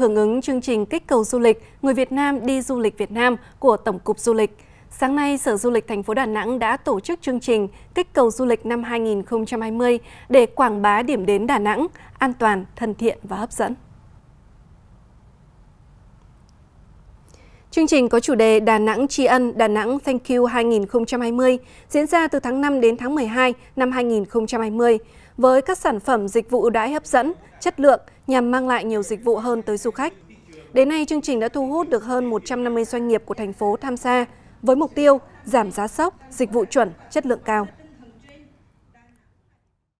hưởng ứng chương trình kích cầu du lịch Người Việt Nam đi du lịch Việt Nam của Tổng cục Du lịch. Sáng nay, Sở Du lịch thành phố Đà Nẵng đã tổ chức chương trình kích cầu du lịch năm 2020 để quảng bá điểm đến Đà Nẵng an toàn, thân thiện và hấp dẫn. Chương trình có chủ đề Đà Nẵng tri ân Đà Nẵng Thank You 2020 diễn ra từ tháng 5 đến tháng 12 năm 2020 với các sản phẩm dịch vụ ưu đãi hấp dẫn, chất lượng nhằm mang lại nhiều dịch vụ hơn tới du khách. Đến nay, chương trình đã thu hút được hơn 150 doanh nghiệp của thành phố tham gia với mục tiêu giảm giá sốc, dịch vụ chuẩn, chất lượng cao.